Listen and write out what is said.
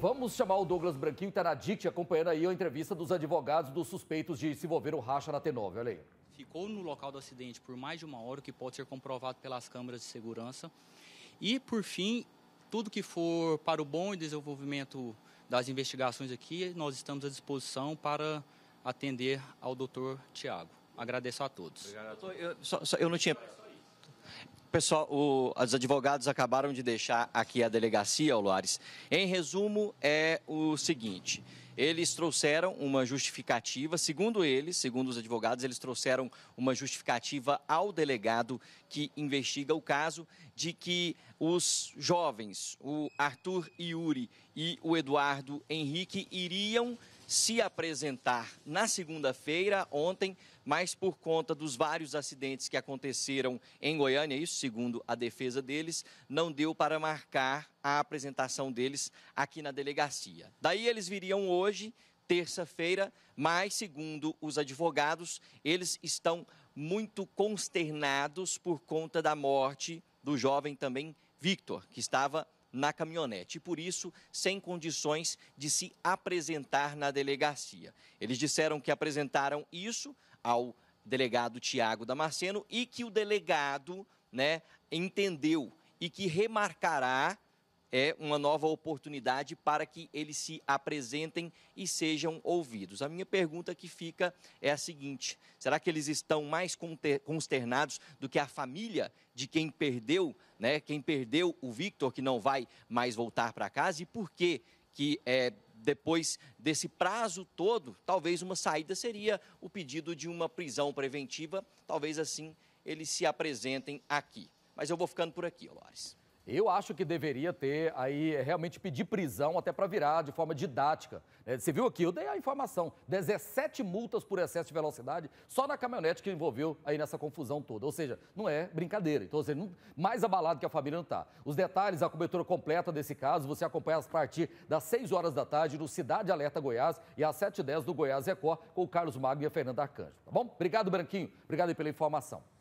Vamos chamar o Douglas Branquinho, está na DICT, acompanhando aí a entrevista dos advogados dos suspeitos de se envolver o racha na T9. Olha aí. Ficou no local do acidente por mais de uma hora, o que pode ser comprovado pelas câmeras de segurança. E, por fim, tudo que for para o bom desenvolvimento das investigações aqui, nós estamos à disposição para atender ao doutor Tiago. Agradeço a todos. Obrigado. Eu, só, só, eu não tinha pessoal, o, os advogados acabaram de deixar aqui a delegacia, o Loares. Em resumo, é o seguinte. Eles trouxeram uma justificativa, segundo eles, segundo os advogados, eles trouxeram uma justificativa ao delegado que investiga o caso de que os jovens, o Arthur Yuri e o Eduardo Henrique, iriam se apresentar na segunda-feira, ontem, mas por conta dos vários acidentes que aconteceram em Goiânia, isso segundo a defesa deles, não deu para marcar a apresentação deles aqui na delegacia. Daí eles viriam hoje, terça-feira, mas segundo os advogados, eles estão muito consternados por conta da morte do jovem também Victor, que estava na caminhonete e, por isso, sem condições de se apresentar na delegacia. Eles disseram que apresentaram isso ao delegado Tiago Damasceno e que o delegado né, entendeu e que remarcará é uma nova oportunidade para que eles se apresentem e sejam ouvidos. A minha pergunta que fica é a seguinte: será que eles estão mais consternados do que a família de quem perdeu, né? Quem perdeu o Victor, que não vai mais voltar para casa, e por que que é, depois desse prazo todo, talvez uma saída seria o pedido de uma prisão preventiva, talvez assim eles se apresentem aqui. Mas eu vou ficando por aqui, Lores. Eu acho que deveria ter aí é, realmente pedir prisão até para virar de forma didática. Né? Você viu aqui, eu dei a informação: 17 multas por excesso de velocidade só na caminhonete que envolveu aí nessa confusão toda. Ou seja, não é brincadeira. Então, assim, ou seja, mais abalado que a família não está. Os detalhes, a cobertura completa desse caso, você acompanha a partir das 6 horas da tarde no Cidade Alerta Goiás e às 7h10 do Goiás Record com o Carlos Magno e a Fernanda Arcanjo. Tá bom? Obrigado, Branquinho. Obrigado pela informação.